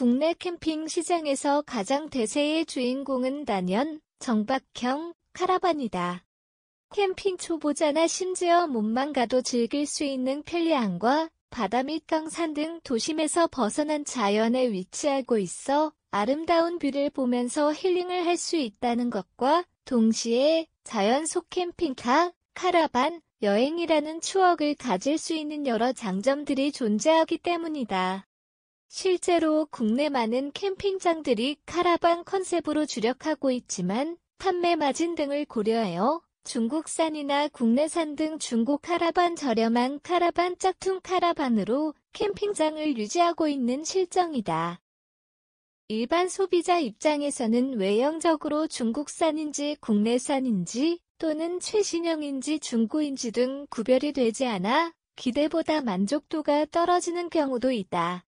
국내 캠핑 시장에서 가장 대세의 주인공은 단연 정박형 카라반이다. 캠핑 초보자나 심지어 몸만 가도 즐길 수 있는 편리함과 바다 및 강산 등 도심에서 벗어난 자연에 위치하고 있어 아름다운 뷰를 보면서 힐링을 할 수 있다는 것과 동시에 자연 속 캠핑카, 카라반, 여행이라는 추억을 가질 수 있는 여러 장점들이 존재하기 때문이다. 실제로 국내 많은 캠핑장들이 카라반 컨셉으로 주력하고 있지만 판매 마진 등을 고려하여 중국산이나 국내산 등중국 카라반 저렴한 카라반 짝퉁 카라반으로 캠핑장을 유지하고 있는 실정이다. 일반 소비자 입장에서는 외형적으로 중국산인지 국내산인지 또는 최신형인지 중고인지 등 구별이 되지 않아 기대보다 만족도가 떨어지는 경우도 있다.